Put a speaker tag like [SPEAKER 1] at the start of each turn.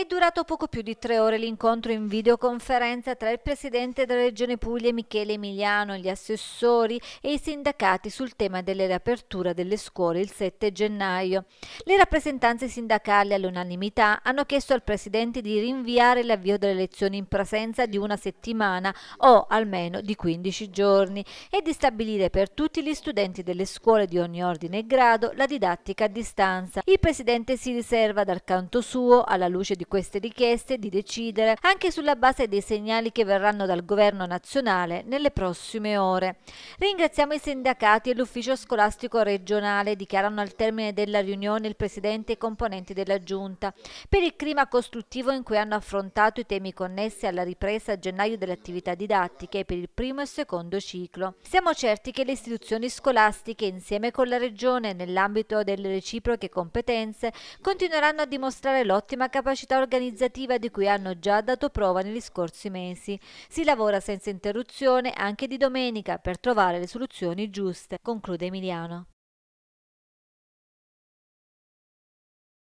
[SPEAKER 1] È durato poco più di tre ore l'incontro in videoconferenza tra il Presidente della Regione Puglia Michele Emiliano, gli assessori e i sindacati sul tema della riapertura delle scuole il 7 gennaio. Le rappresentanze sindacali all'unanimità hanno chiesto al Presidente di rinviare l'avvio delle elezioni in presenza di una settimana o almeno di 15 giorni e di stabilire per tutti gli studenti delle scuole di ogni ordine e grado la didattica a distanza. Il Presidente si riserva dal canto suo, alla luce di queste richieste di decidere anche sulla base dei segnali che verranno dal governo nazionale nelle prossime ore. Ringraziamo i sindacati e l'ufficio scolastico regionale, dichiarano al termine della riunione il Presidente e i componenti della Giunta, per il clima costruttivo in cui hanno affrontato i temi connessi alla ripresa a gennaio delle attività didattiche per il primo e secondo ciclo. Siamo certi che le istituzioni scolastiche, insieme con la Regione, nell'ambito delle reciproche competenze, continueranno a dimostrare l'ottima capacità organizzativa di cui hanno già dato prova negli scorsi mesi. Si lavora senza interruzione anche di domenica per trovare le soluzioni giuste, conclude Emiliano.